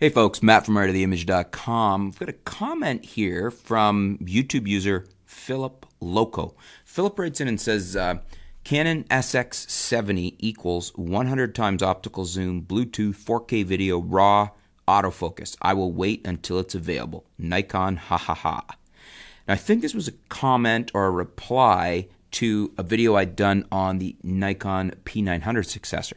Hey folks, Matt from rightoftheimage.com. I've got a comment here from YouTube user Philip Loco. Philip writes in and says, uh, Canon SX70 equals 100 times optical zoom, Bluetooth, 4K video, RAW, autofocus. I will wait until it's available. Nikon, ha ha ha. Now, I think this was a comment or a reply to a video I'd done on the Nikon P900 successor.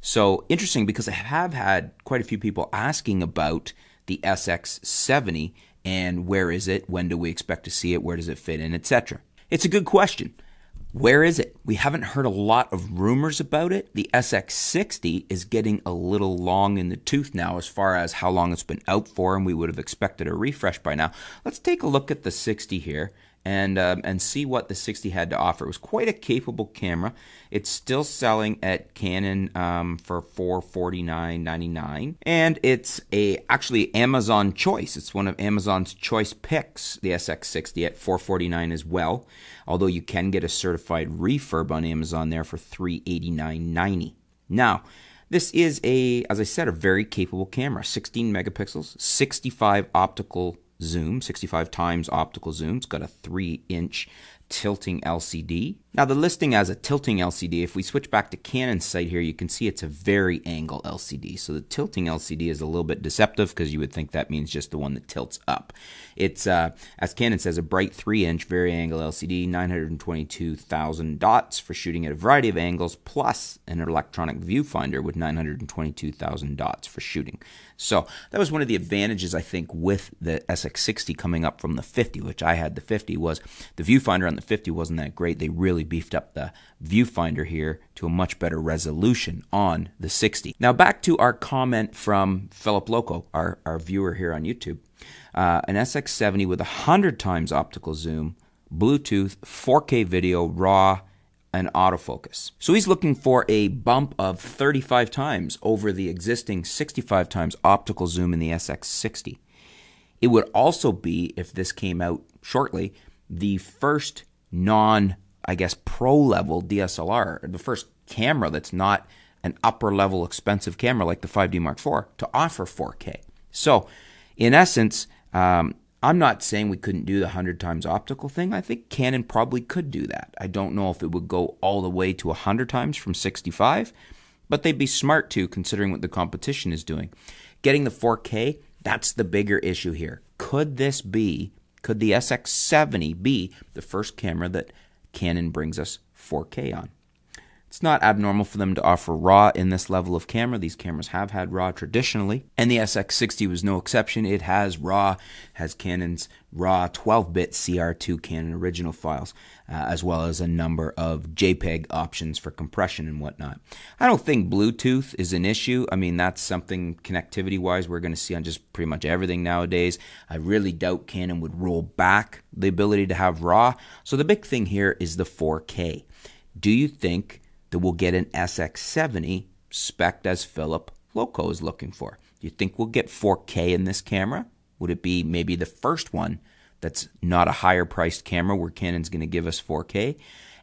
So interesting because I have had quite a few people asking about the SX70 and where is it? When do we expect to see it? Where does it fit in, etc. It's a good question. Where is it? We haven't heard a lot of rumors about it. The SX60 is getting a little long in the tooth now as far as how long it's been out for, and we would have expected a refresh by now. Let's take a look at the 60 here and um, and see what the 60 had to offer. It was quite a capable camera. It's still selling at Canon um, for 449.99, and it's a actually Amazon choice. It's one of Amazon's choice picks, the SX60 at 449 as well. Although you can get a certified refurb on Amazon there for 389.90. Now. This is a, as I said, a very capable camera, 16 megapixels, 65 optical zoom, 65 times optical zoom. It's got a three inch tilting LCD. Now the listing as a tilting LCD, if we switch back to Canon's site here, you can see it's a very angle LCD. So the tilting LCD is a little bit deceptive because you would think that means just the one that tilts up. It's, uh, as Canon says, a bright 3-inch very angle LCD, 922,000 dots for shooting at a variety of angles, plus an electronic viewfinder with 922,000 dots for shooting. So that was one of the advantages, I think, with the SX60 coming up from the 50, which I had the 50, was the viewfinder on the 50 wasn't that great. They really beefed up the viewfinder here to a much better resolution on the 60. Now back to our comment from Philip Loco, our, our viewer here on YouTube. Uh, an SX70 with 100 times optical zoom, Bluetooth, 4K video, RAW, and autofocus. So he's looking for a bump of 35 times over the existing 65 times optical zoom in the SX60. It would also be, if this came out shortly, the first non, I guess, pro level DSLR, the first camera that's not an upper level expensive camera like the 5D Mark IV to offer 4K. So, in essence, um, I'm not saying we couldn't do the 100 times optical thing. I think Canon probably could do that. I don't know if it would go all the way to 100 times from 65, but they'd be smart to considering what the competition is doing. Getting the 4K, that's the bigger issue here. Could this be could the SX70 be the first camera that Canon brings us 4K on? It's not abnormal for them to offer RAW in this level of camera. These cameras have had RAW traditionally, and the SX60 was no exception. It has RAW, has Canon's RAW 12-bit CR2 Canon original files, uh, as well as a number of JPEG options for compression and whatnot. I don't think Bluetooth is an issue. I mean, that's something connectivity-wise we're going to see on just pretty much everything nowadays. I really doubt Canon would roll back the ability to have RAW. So the big thing here is the 4K. Do you think that we'll get an SX70 spec as Philip Loco is looking for. Do you think we'll get 4K in this camera? Would it be maybe the first one that's not a higher priced camera where Canon's going to give us 4K?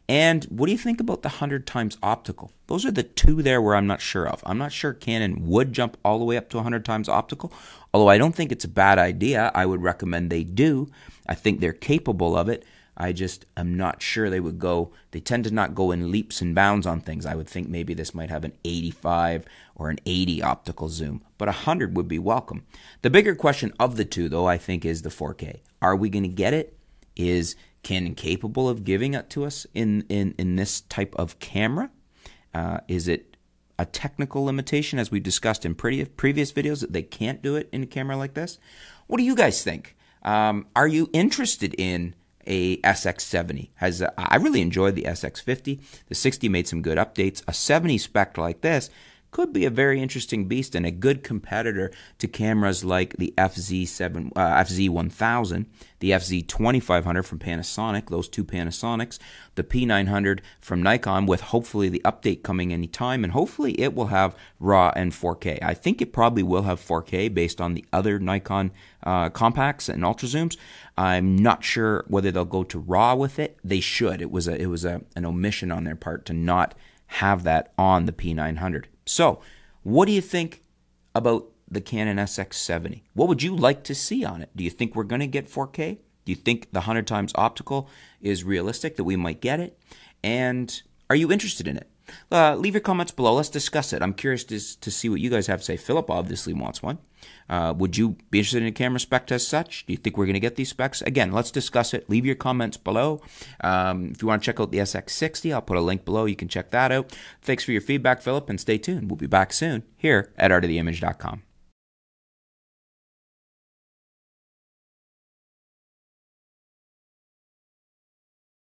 And what do you think about the 100 times optical? Those are the two there where I'm not sure of. I'm not sure Canon would jump all the way up to 100 times optical, although I don't think it's a bad idea. I would recommend they do. I think they're capable of it. I just am not sure they would go. They tend to not go in leaps and bounds on things. I would think maybe this might have an 85 or an 80 optical zoom, but 100 would be welcome. The bigger question of the two, though, I think is the 4K. Are we going to get it? Is Canon capable of giving it to us in, in, in this type of camera? Uh, is it a technical limitation, as we discussed in pretty, previous videos, that they can't do it in a camera like this? What do you guys think? Um, are you interested in? a SX70. Has a, uh, I really enjoyed the SX50. The 60 made some good updates. A 70 spec like this could be a very interesting beast and a good competitor to cameras like the FZ7, uh, FZ1000, the FZ2500 from Panasonic, those two Panasonics, the P900 from Nikon, with hopefully the update coming any time, and hopefully it will have RAW and 4K. I think it probably will have 4K based on the other Nikon uh, compacts and ultra zooms. I'm not sure whether they'll go to RAW with it. They should. It was a it was a, an omission on their part to not have that on the P900. So, what do you think about the Canon SX70? What would you like to see on it? Do you think we're going to get 4K? Do you think the 100 times optical is realistic that we might get it? And are you interested in it? Uh, leave your comments below. Let's discuss it. I'm curious to, to see what you guys have to say. Philip obviously wants one. Uh, would you be interested in a camera spec as such? Do you think we're going to get these specs? Again, let's discuss it. Leave your comments below. Um, if you want to check out the SX60, I'll put a link below. You can check that out. Thanks for your feedback, Philip, and stay tuned. We'll be back soon here at artoftheimage.com.